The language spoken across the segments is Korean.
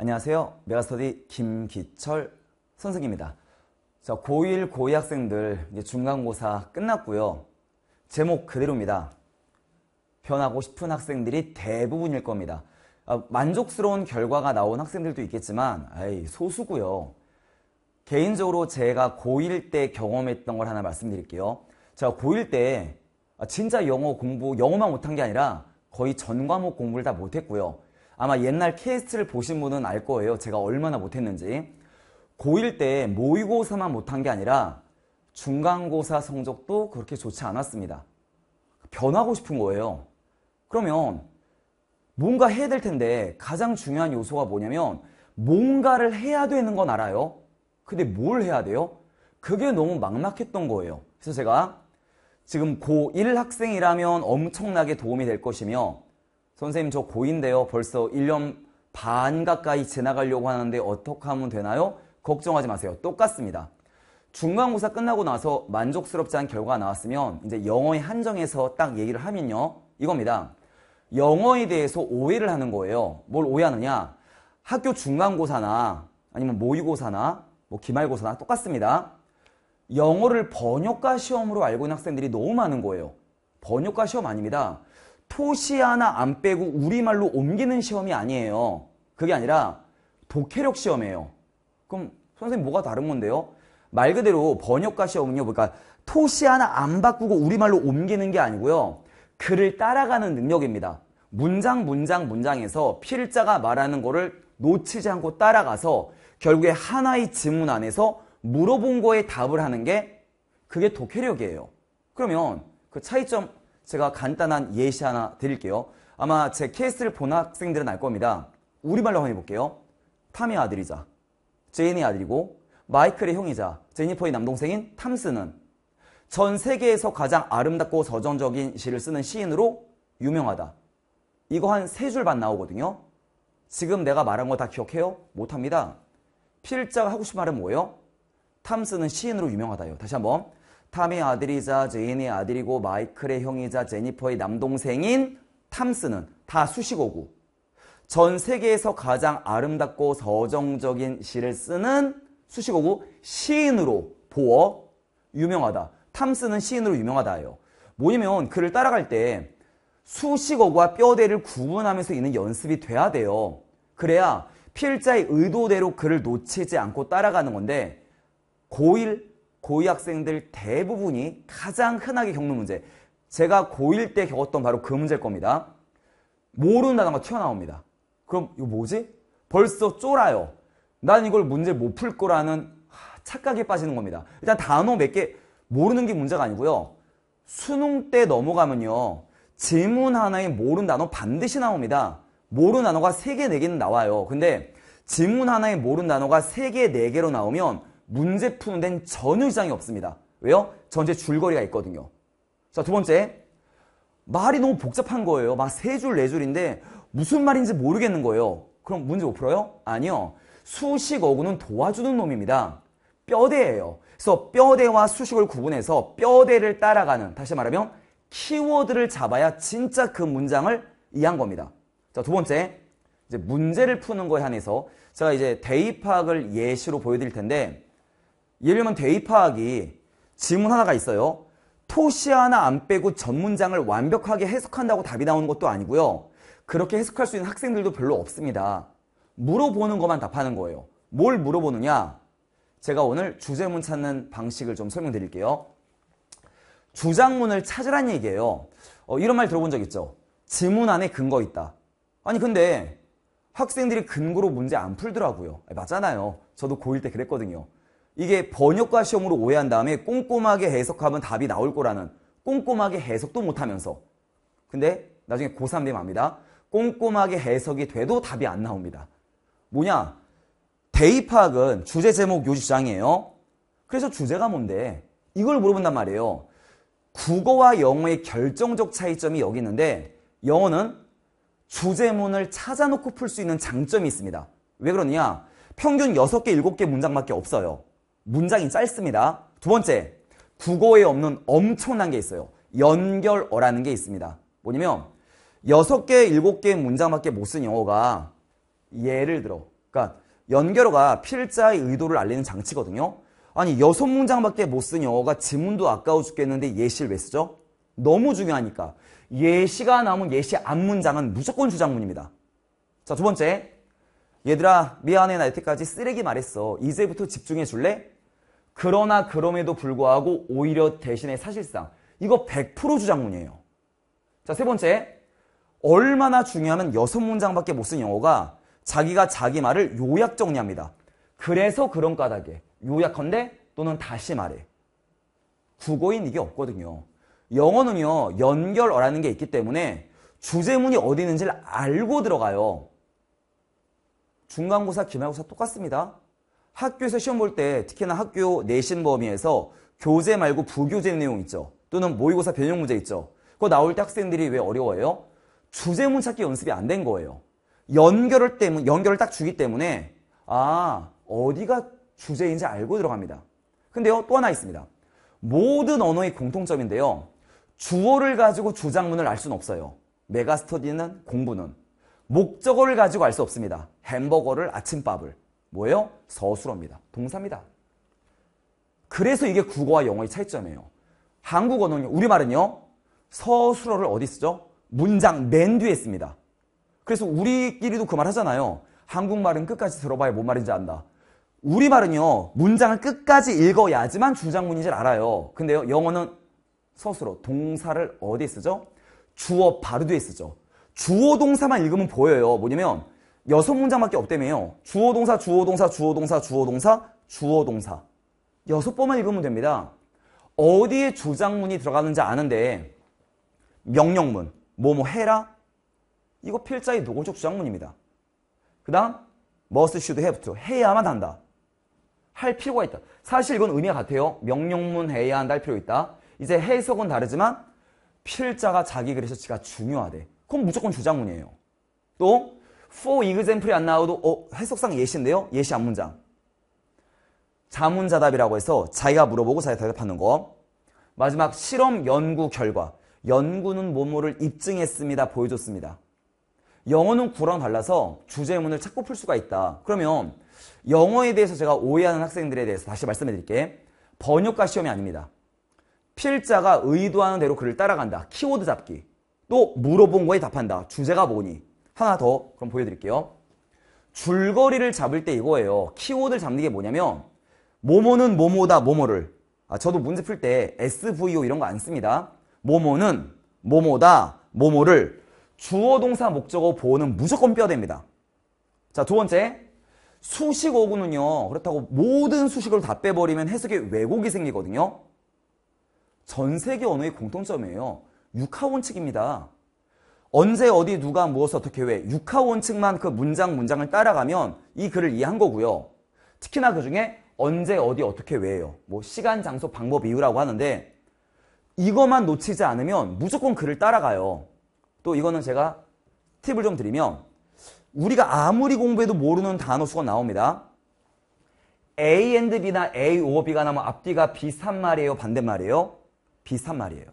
안녕하세요. 메가스터디 김기철 선생입니다. 자, 고1, 고2 학생들 이제 중간고사 끝났고요. 제목 그대로입니다. 변하고 싶은 학생들이 대부분일 겁니다. 아, 만족스러운 결과가 나온 학생들도 있겠지만 아이, 소수고요. 개인적으로 제가 고1 때 경험했던 걸 하나 말씀드릴게요. 자, 고1 때 아, 진짜 영어 공부, 영어만 못한 게 아니라 거의 전 과목 공부를 다 못했고요. 아마 옛날 케이스를 보신 분은 알 거예요. 제가 얼마나 못했는지. 고1 때 모의고사만 못한 게 아니라 중간고사 성적도 그렇게 좋지 않았습니다. 변하고 싶은 거예요. 그러면 뭔가 해야 될 텐데 가장 중요한 요소가 뭐냐면 뭔가를 해야 되는 건 알아요. 근데 뭘 해야 돼요? 그게 너무 막막했던 거예요. 그래서 제가 지금 고1 학생이라면 엄청나게 도움이 될 것이며 선생님 저 고인데요. 벌써 1년 반 가까이 지나가려고 하는데 어떻게 하면 되나요? 걱정하지 마세요. 똑같습니다. 중간고사 끝나고 나서 만족스럽지 않은 결과가 나왔으면 이제 영어의 한정에서 딱 얘기를 하면요. 이겁니다. 영어에 대해서 오해를 하는 거예요. 뭘 오해하느냐? 학교 중간고사나 아니면 모의고사나 뭐 기말고사나 똑같습니다. 영어를 번역가 시험으로 알고 있는 학생들이 너무 많은 거예요. 번역가 시험 아닙니다. 토시 하나 안 빼고 우리말로 옮기는 시험이 아니에요. 그게 아니라 독해력 시험이에요. 그럼 선생님 뭐가 다른 건데요? 말 그대로 번역가 시험은요. 그러니까 토시 하나 안 바꾸고 우리말로 옮기는 게 아니고요. 글을 따라가는 능력입니다. 문장 문장 문장에서 필자가 말하는 거를 놓치지 않고 따라가서 결국에 하나의 지문 안에서 물어본 거에 답을 하는 게 그게 독해력이에요. 그러면 그 차이점 제가 간단한 예시 하나 드릴게요. 아마 제 케이스를 본 학생들은 알 겁니다. 우리말로 한번 해볼게요. 탐의 아들이자 제인의 아들이고 마이클의 형이자 제니퍼의 남동생인 탐스는 전 세계에서 가장 아름답고 서정적인 시를 쓰는 시인으로 유명하다. 이거 한 세 줄 반 나오거든요. 지금 내가 말한 거 다 기억해요? 못합니다. 필자가 하고 싶은 말은 뭐예요? 탐스는 시인으로 유명하다요. 다시 한번. 탐의 아들이자 제인의 아들이고 마이클의 형이자 제니퍼의 남동생인 탐스는 다 수식어고 전 세계에서 가장 아름답고 서정적인 시를 쓰는 수식어고 시인으로 보어 유명하다. 탐스는 시인으로 유명하다요 뭐냐면 그를 따라갈 때 수식어와 뼈대를 구분하면서 있는 연습이 돼야 돼요. 그래야 필자의 의도대로 그를 놓치지 않고 따라가는 건데 고일 고위 학생들 대부분이 가장 흔하게 겪는 문제 제가 고1 때 겪었던 바로 그 문제일 겁니다. 모르는 단어가 튀어나옵니다. 그럼 이거 뭐지? 벌써 쫄아요. 난 이걸 문제 못 풀 거라는 착각에 빠지는 겁니다. 일단 단어 몇 개 모르는 게 문제가 아니고요. 수능 때 넘어가면요. 질문 하나에 모르는 단어 반드시 나옵니다. 모르는 단어가 3개, 4개는 나와요. 근데 질문 하나에 모르는 단어가 3개, 4개로 나오면 문제 푸는 데는 전혀 이상이 없습니다. 왜요? 전제 줄거리가 있거든요. 자, 두 번째. 말이 너무 복잡한 거예요. 막 세 줄, 네 줄인데 무슨 말인지 모르겠는 거예요. 그럼 문제 못 풀어요? 아니요. 수식 어구는 도와주는 놈입니다. 뼈대예요. 그래서 뼈대와 수식을 구분해서 뼈대를 따라가는 다시 말하면 키워드를 잡아야 진짜 그 문장을 이해한 겁니다. 자, 두 번째. 이제 문제를 푸는 거에 한해서 제가 이제 대입학을 예시로 보여드릴 텐데 예를 들면 대입 파악이 질문 하나가 있어요. 토시 하나 안 빼고 전 문장을 완벽하게 해석한다고 답이 나오는 것도 아니고요. 그렇게 해석할 수 있는 학생들도 별로 없습니다. 물어보는 것만 답하는 거예요. 뭘 물어보느냐? 제가 오늘 주제문 찾는 방식을 좀 설명드릴게요. 주장문을 찾으란 얘기예요. 어, 이런 말 들어본 적 있죠? 지문 안에 근거 있다. 아니 근데 학생들이 근거로 문제 안 풀더라고요. 아, 맞잖아요. 저도 고1 때 그랬거든요. 이게 번역과 시험으로 오해한 다음에 꼼꼼하게 해석하면 답이 나올 거라는 꼼꼼하게 해석도 못하면서 근데 나중에 고3 되면 압니다. 꼼꼼하게 해석이 돼도 답이 안 나옵니다. 뭐냐? 대입 파악은 주제 제목 요지장이에요. 그래서 주제가 뭔데? 이걸 물어본단 말이에요. 국어와 영어의 결정적 차이점이 여기 있는데 영어는 주제문을 찾아놓고 풀 수 있는 장점이 있습니다. 왜 그러냐? 평균 6개, 7개 문장밖에 없어요. 문장이 짧습니다. 두 번째, 국어에 없는 엄청난 게 있어요. 연결어라는 게 있습니다. 뭐냐면 여섯 개, 일곱 개 문장밖에 못 쓴 영어가 예를 들어, 그러니까 연결어가 필자의 의도를 알리는 장치거든요. 아니 여섯 문장밖에 못 쓴 영어가 지문도 아까워 죽겠는데 예시를 왜 쓰죠? 너무 중요하니까 예시가 남은 예시 앞 문장은 무조건 주장문입니다. 자두 번째, 얘들아 미안해 나 여태까지 쓰레기 말했어. 이제부터 집중해 줄래? 그러나 그럼에도 불구하고 오히려 대신에 사실상 이거 100% 주장문이에요. 자, 세 번째. 얼마나 중요하면 여섯 문장밖에 못 쓴 영어가 자기가 자기 말을 요약 정리합니다. 그래서 그런 까닭에 요약컨대 또는 다시 말해. 국어인 이게 없거든요. 영어는요, 연결어라는 게 있기 때문에 주제문이 어디 있는지를 알고 들어가요. 중간고사, 기말고사 똑같습니다. 학교에서 시험 볼 때 특히나 학교 내신 범위에서 교재 말고 부교재 내용 있죠. 또는 모의고사 변형 문제 있죠. 그거 나올 때 학생들이 왜어려워요 주제문 찾기 연습이 안 된 거예요. 연결을 때문 연결을 딱 주기 때문에 아 어디가 주제인지 알고 들어갑니다. 근데요 또 하나 있습니다. 모든 언어의 공통점인데요. 주어를 가지고 주장문을 알 수는 없어요. 메가스터디는 공부는 목적어를 가지고 알 수 없습니다. 햄버거를 아침밥을 뭐예요? 서술어입니다. 동사입니다. 그래서 이게 국어와 영어의 차이점이에요. 한국어는 우리말은요, 서술어를 어디 쓰죠? 문장 맨 뒤에 씁니다. 그래서 우리끼리도 그 말 하잖아요. 한국말은 끝까지 들어봐야 뭔 말인지 안다. 우리말은요, 문장을 끝까지 읽어야지만 주장문인줄 알아요. 근데요, 영어는 서술어, 동사를 어디에 쓰죠? 주어 바로 뒤에 쓰죠. 주어 동사만 읽으면 보여요. 뭐냐면, 여섯 문장밖에 없다며요. 주어 동사, 주어 동사, 주어 동사, 주어 동사, 주어 동사. 여섯 번만 읽으면 됩니다. 어디에 조작문이 들어가는지 아는데 명령문, 뭐뭐 해라. 이거 필자의 노골적 조작문입니다. 그 다음 must, should, have to. 해야만 한다. 할 필요가 있다. 사실 이건 의미가 같아요. 명령문 해야 한다 할 필요 있다. 이제 해석은 다르지만 필자가 자기 그래서 지가 중요하대. 그건 무조건 조작문이에요. 또 for example이 안 나와도 어, 해석상 예시인데요? 예시 앞문장. 자문자답이라고 해서 자기가 물어보고 자기가 대답하는 거. 마지막 실험 연구 결과. 연구는 뭐뭐를 입증했습니다. 보여줬습니다. 영어는 구랑 달라서 주제문을 찾고 풀 수가 있다. 그러면 영어에 대해서 제가 오해하는 학생들에 대해서 다시 말씀해 드릴게. 번역가 시험이 아닙니다. 필자가 의도하는 대로 글을 따라간다. 키워드 잡기. 또 물어본 거에 답한다. 주제가 뭐니? 하나 더 그럼 보여드릴게요. 줄거리를 잡을 때 이거예요. 키워드를 잡는 게 뭐냐면 모모는 모모다 모모를 아, 저도 문제 풀 때 SVO 이런 거 안 씁니다. 모모는 모모다 모모를 주어 동사 목적어 보호는 무조건 뼈야 됩니다. 자, 두 번째. 수식어구는요. 그렇다고 모든 수식어를 다 빼버리면 해석의 왜곡이 생기거든요. 전 세계 언어의 공통점이에요. 육하원칙입니다. 언제 어디 누가 무엇 어떻게 왜 육하원칙만 그 문장 문장을 따라가면 이 글을 이해한 거고요. 특히나 그 중에 언제 어디 어떻게 왜요. 뭐 시간 장소 방법 이유라고 하는데 이것만 놓치지 않으면 무조건 글을 따라가요. 또 이거는 제가 팁을 좀 드리면 우리가 아무리 공부해도 모르는 단어 수가 나옵니다. A and B나 A o B가 나면 앞뒤가 비슷한 말이에요? 반대말이에요? 비슷한 말이에요.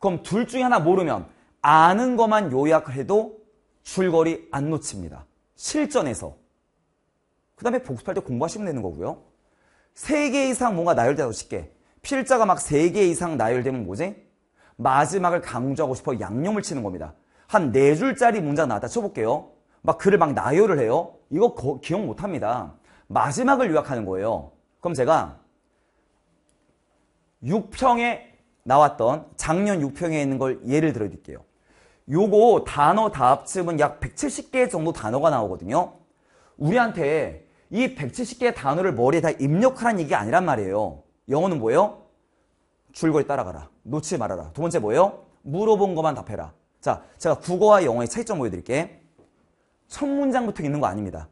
그럼 둘 중에 하나 모르면 아는 것만 요약해도 을 줄거리 안 놓칩니다. 실전에서. 그 다음에 복습할 때 공부하시면 되는 거고요. 3개 이상 뭔가 나열되다 쉽게. 필자가 막 3개 이상 나열되면 뭐지? 마지막을 강조하고 싶어 양념을 치는 겁니다. 한 4줄짜리 문장 나왔다 쳐볼게요. 막 글을 막 나열을 해요. 이거 거, 기억 못합니다. 마지막을 요약하는 거예요. 그럼 제가 6평에 나왔던 작년 6평에 있는 걸 예를 들어 드릴게요. 요거 단어 다 합치면 약 170개 정도 단어가 나오거든요. 우리한테 이 170개의 단어를 머리에 다 입력하라는 얘기가 아니란 말이에요. 영어는 뭐예요? 줄거리 따라가라. 놓지 말아라. 두 번째 뭐예요? 물어본 것만 답해라. 자, 제가 국어와 영어의 차이점 보여드릴게. 첫 문장부터 있는 거 아닙니다.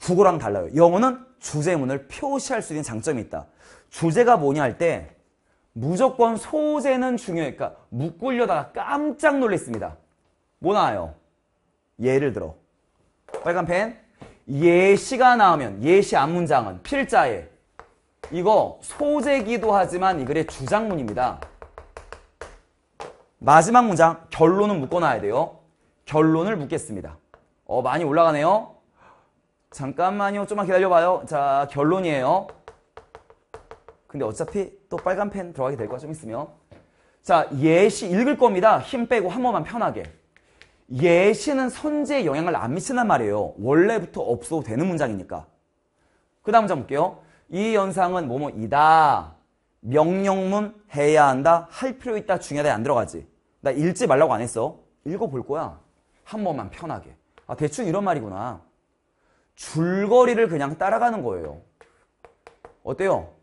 국어랑 달라요. 영어는 주제문을 표시할 수 있는 장점이 있다. 주제가 뭐냐 할때 무조건 소재는 중요해. 그러니까 묶으려다가 깜짝 놀랬습니다뭐 나와요? 예를 들어. 빨간 펜. 예시가 나오면 예시 앞문장은 필자에 이거 소재기도 하지만 이 글의 주장문입니다. 마지막 문장 결론은 묶어놔야 돼요. 결론을 묶겠습니다. 어 많이 올라가네요. 잠깐만요. 좀만 기다려봐요. 자 결론이에요. 근데 어차피 또 빨간 펜 들어가게 될 거야 좀 있으면. 자, 예시 읽을 겁니다. 힘 빼고 한 번만 편하게. 예시는 선제에 영향을 안 미친단 말이에요. 원래부터 없어도 되는 문장이니까. 그 다음 문장 볼게요. 이 현상은 뭐뭐이다. 명령문 해야 한다. 할 필요 있다. 중요하다. 안 들어가지. 나 읽지 말라고 안 했어. 읽어볼 거야. 한 번만 편하게. 아, 대충 이런 말이구나. 줄거리를 그냥 따라가는 거예요. 어때요?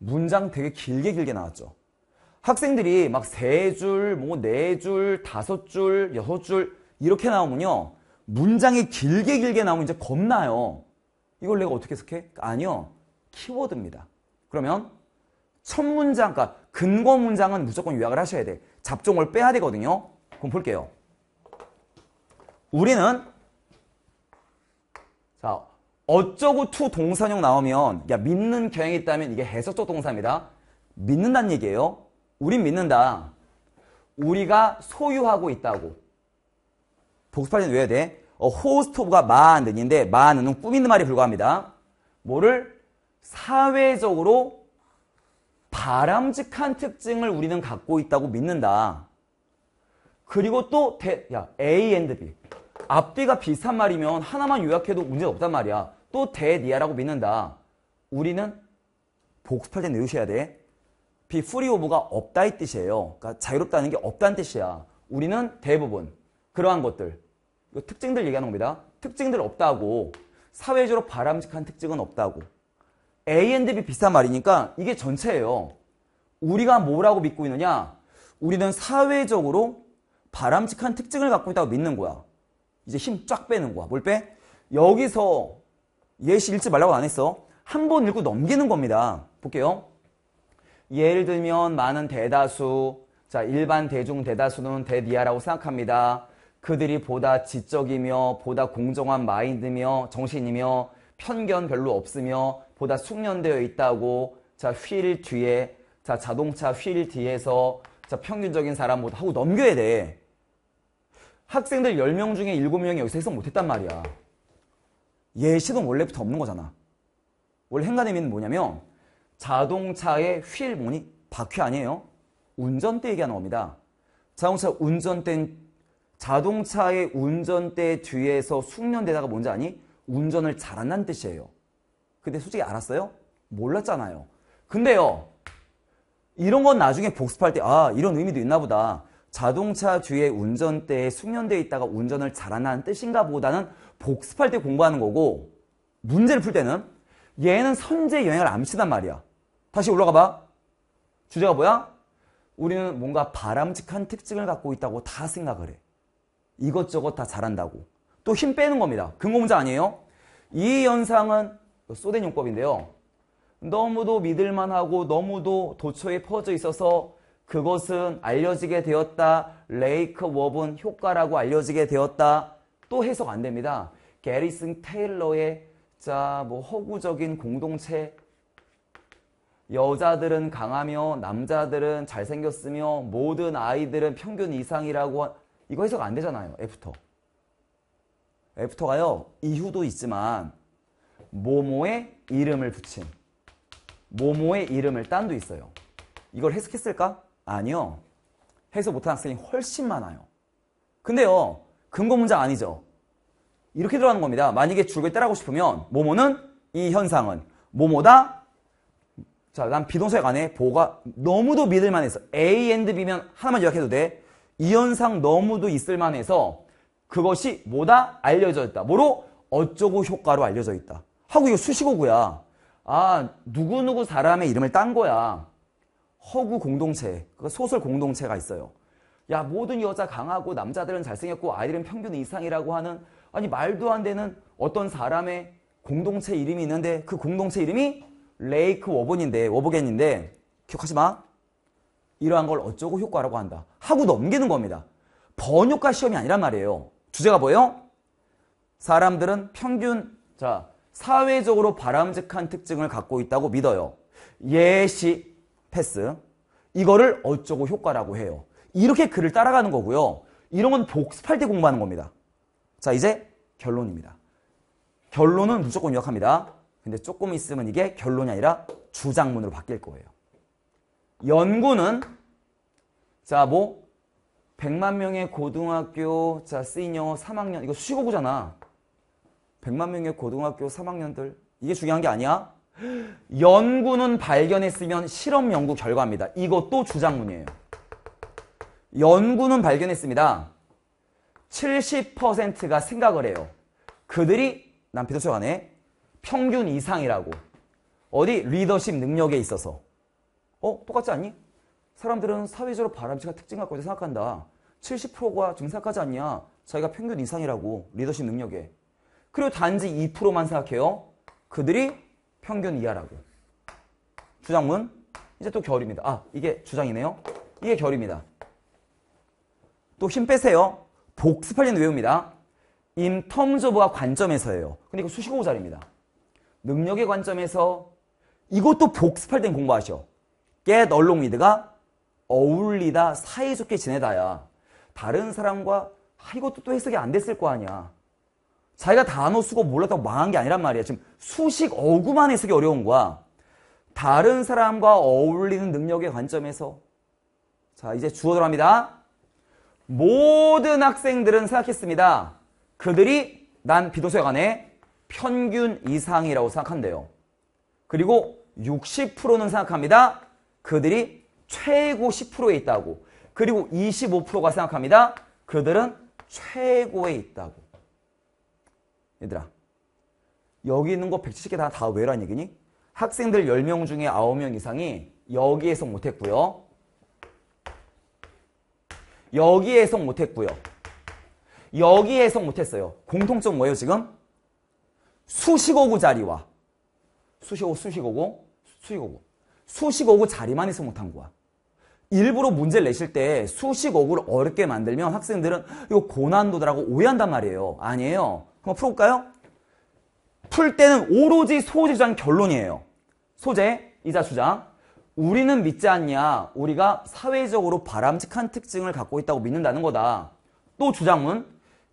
문장 되게 길게 길게 나왔죠. 학생들이 막 세 줄, 뭐 네 줄, 다섯 줄, 여섯 줄 이렇게 나오면요. 문장이 길게 길게 나오면 이제 겁나요. 이걸 내가 어떻게 해석해? 그러니까 아니요. 키워드입니다. 그러면 첫 문장, 그러니까 근거 문장은 무조건 요약을 하셔야 돼. 잡종을 빼야 되거든요. 그럼 볼게요. 우리는 자 어쩌고 투 동사형 나오면 야 믿는 경향이 있다면 이게 해석적 동사입니다. 믿는다는 얘기예요. 우린 믿는다. 우리가 소유하고 있다고. 복습할 때왜 돼? 어, 호스트 오브가 마안는인데 마안은 꾸미는 말이 불과합니다. 뭐를 사회적으로 바람직한 특징을 우리는 갖고 있다고 믿는다. 그리고 또 대, 야, A and B. 앞뒤가 비슷한 말이면 하나만 요약해도 문제가 없단 말이야. 또 대니아라고 믿는다. 우리는 복습할 때내우셔야 돼. 비프리오브가 없다 이 뜻이에요. 그러니까 자유롭다는 게 없다는 뜻이야. 우리는 대부분 그러한 것들 특징들 얘기하는 겁니다. 특징들 없다고 사회적으로 바람직한 특징은 없다고 A and B 비슷한 말이니까 이게 전체예요. 우리가 뭐라고 믿고 있느냐? 우리는 사회적으로 바람직한 특징을 갖고 있다고 믿는 거야. 이제 힘 쫙 빼는 거야. 뭘 빼? 여기서 예시 읽지 말라고 안 했어. 한 번 읽고 넘기는 겁니다. 볼게요. 예를 들면 많은 대다수, 자 일반 대중 대다수는 대디아라고 생각합니다. 그들이 보다 지적이며 보다 공정한 마인드며 정신이며 편견 별로 없으며 보다 숙련되어 있다고 자 휠 뒤에 자 자동차 휠 뒤에서 자 평균적인 사람보다 하고 넘겨야 돼. 학생들 10명 중에 7명이 여기서 해석 못했단 말이야. 예시도 원래부터 없는 거잖아. 원래 행간의미는 뭐냐면 자동차의 휠문이 바퀴 아니에요. 운전대 얘기하는 겁니다. 자동차 운전대 자동차의 운전대 뒤에서 숙련되다가 뭔지 아니? 운전을 잘한다는 뜻이에요. 근데 솔직히 알았어요? 몰랐잖아요. 근데요. 이런 건 나중에 복습할 때 아, 이런 의미도 있나 보다. 자동차 뒤에 운전대에 숙련되어 있다가 운전을 잘한다는 뜻인가 보다는 복습할 때 공부하는 거고 문제를 풀 때는 얘는 선제의 영향을 안 미친단 말이야. 다시 올라가 봐. 주제가 뭐야? 우리는 뭔가 바람직한 특징을 갖고 있다고 다 생각을 해. 이것저것 다 잘한다고. 또 힘 빼는 겁니다. 근거 문제 아니에요? 이 현상은 쏘된 용법인데요. 너무도 믿을만하고 너무도 도처에 퍼져 있어서 그것은 알려지게 되었다. 레이크 워븐 효과라고 알려지게 되었다. 또 해석 안 됩니다. 게리슨 테일러의 자, 뭐 허구적인 공동체 여자들은 강하며 남자들은 잘생겼으며 모든 아이들은 평균 이상이라고 이거 해석 안 되잖아요. 애프터. 애프터가요. 이후도 있지만 모모의 이름을 붙인 모모의 이름을 딴도 있어요. 이걸 해석했을까? 아니요. 해석 못한 학생이 훨씬 많아요. 근데요. 근거 문제 아니죠. 이렇게 들어가는 겁니다. 만약에 줄을 따라하고 싶으면 뭐뭐는 이 현상은 뭐뭐다 자, 난 비동사역 안에 보가 너무도 믿을만 해서 A and B면 하나만 요약해도 돼. 이 현상 너무도 있을만 해서 그것이 뭐다? 알려져 있다. 뭐로? 어쩌고 효과로 알려져 있다. 하고 이거 수식어구야. 아, 누구누구 사람의 이름을 딴 거야. 허구 공동체, 그 소설 공동체가 있어요. 야 모든 여자 강하고 남자들은 잘생겼고 아이들은 평균 이상이라고 하는 아니 말도 안 되는 어떤 사람의 공동체 이름이 있는데 그 공동체 이름이 레이크 워번인데 워보겐인데 기억하지 마. 이러한 걸 어쩌고 효과라고 한다. 하고 넘기는 겁니다. 번역과 시험이 아니란 말이에요. 주제가 뭐예요? 사람들은 평균 자 사회적으로 바람직한 특징을 갖고 있다고 믿어요. 예시 패스 이거를 어쩌고 효과라고 해요. 이렇게 글을 따라가는 거고요. 이런 건 복습할 때 공부하는 겁니다. 자, 이제 결론입니다. 결론은 무조건 요약합니다. 근데 조금 있으면 이게 결론이 아니라 주장문으로 바뀔 거예요. 연구는 자, 뭐 100만 명의 고등학교 자, 쓰인 영어 3학년 이거 수고구잖아. 100만 명의 고등학교 3학년들 이게 중요한 게 아니야. 연구는 발견했으면 실험 연구 결과입니다. 이것도 주장문이에요. 연구는 발견했습니다. 70%가 생각을 해요. 그들이 난피도서 간에 평균 이상이라고. 어디 리더십 능력에 있어서. 어? 똑같지 않니? 사람들은 사회적으로 바람직한 특징 갖고 생각한다. 70%가 좀생하지 않냐? 자기가 평균 이상이라고 리더십 능력에. 그리고 단지 2%만 생각해요. 그들이 평균 이하라고. 주장문 이제 또 결입니다. 아 이게 주장이네요. 이게 결입니다. 또힘 빼세요. 복습하려는 외웁니다. 임 terms of가 관점에서예요. 그러니까 수식어구 자리입니다. 능력의 관점에서 이것도 복습할 땐 공부하셔. get along with가 어울리다, 사이좋게 지내다야. 다른 사람과 아, 이것도 또 해석이 안 됐을 거 아니야. 자기가 단어 쓰고 몰랐다고 망한 게 아니란 말이야. 지금 수식 어구만 해석이 어려운 거야. 다른 사람과 어울리는 능력의 관점에서 자 이제 주어 들어갑니다. 모든 학생들은 생각했습니다. 그들이 난 비도서관의 평균 이상이라고 생각한대요. 그리고 60%는 생각합니다. 그들이 최고 10%에 있다고. 그리고 25%가 생각합니다. 그들은 최고에 있다고. 얘들아, 여기 있는 거 170개 다, 다 외란 얘기니? 학생들 10명 중에 9명 이상이 여기에서 못했고요. 여기에 해석 못했고요. 여기에 해석 못했어요. 공통점 뭐예요 지금? 수식어구 자리와 수식어 구수식어구수식어구 수식어구 자리만 해석 못한 거야. 일부러 문제를 내실 때 수식어구를 어렵게 만들면 학생들은 이거 고난도다라고 오해한단 말이에요. 아니에요. 한번 풀어볼까요? 풀 때는 오로지 소재주장 결론이에요. 소재, 이자 주장, 우리는 믿지 않냐 우리가 사회적으로 바람직한 특징을 갖고 있다고 믿는다는 거다. 또 주장은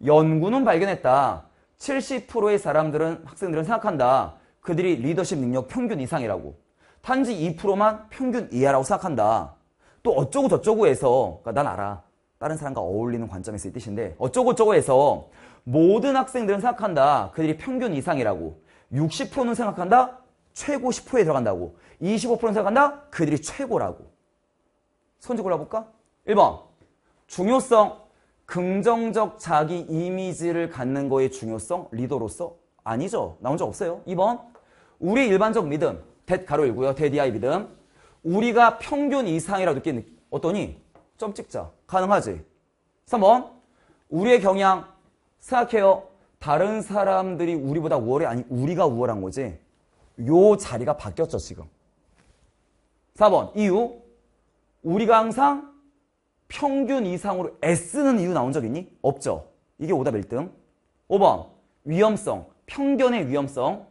연구는 발견했다. 70%의 사람들은 학생들은 생각한다. 그들이 리더십 능력 평균 이상이라고. 단지 2%만 평균 이하라고 생각한다. 또 어쩌고 저쩌고 해서 그러니까 난 알아. 다른 사람과 어울리는 관점에서 이 뜻인데 어쩌고 저쩌고 해서 모든 학생들은 생각한다. 그들이 평균 이상이라고. 60%는 생각한다. 최고 10%에 들어간다고. 25%에 들어간다? 그들이 최고라고. 손지 골라볼까? 1번 중요성 긍정적 자기 이미지를 갖는 거의 중요성 리더로서 아니죠. 나온 적 없어요. 2번 우리 일반적 믿음 대 가로 일고요. 데디아이 믿음 우리가 평균 이상이라 느끼는 어떠니? 점 찍자. 가능하지. 3번 우리의 경향 생각해요. 다른 사람들이 우리보다 우월해 아니 우리가 우월한 거지. 요 자리가 바뀌었죠, 지금. 4번, 이유. 우리가 항상 평균 이상으로 S는 이유 나온 적 있니? 없죠. 이게 오답 1등. 5번, 위험성. 평견의 위험성.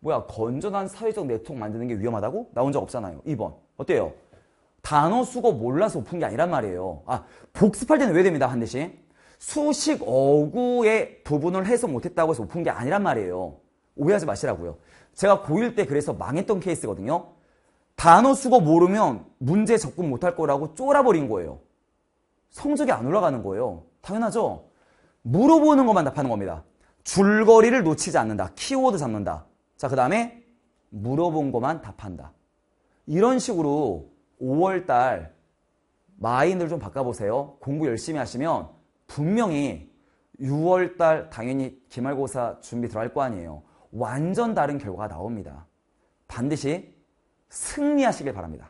뭐야, 건전한 사회적 네트워크 만드는 게 위험하다고? 나온 적 없잖아요. 2번. 어때요? 단어 수고 몰라서 푼게 아니란 말이에요. 아, 복습할 때는 왜 됩니다, 한대시 수식 어구의 부분을 해석 못했다고 해서 푼게 아니란 말이에요. 오해하지 마시라고요. 제가 고1 때 그래서 망했던 케이스거든요. 단어 수거 모르면 문제 접근 못할 거라고 쫄아버린 거예요. 성적이 안 올라가는 거예요. 당연하죠? 물어보는 것만 답하는 겁니다. 줄거리를 놓치지 않는다. 키워드 잡는다. 자, 그 다음에 물어본 것만 답한다. 이런 식으로 5월달 마인드를 좀 바꿔보세요. 공부 열심히 하시면 분명히 6월달 당연히 기말고사 준비 들어갈 거 아니에요. 완전 다른 결과가 나옵니다. 반드시 승리하시길 바랍니다.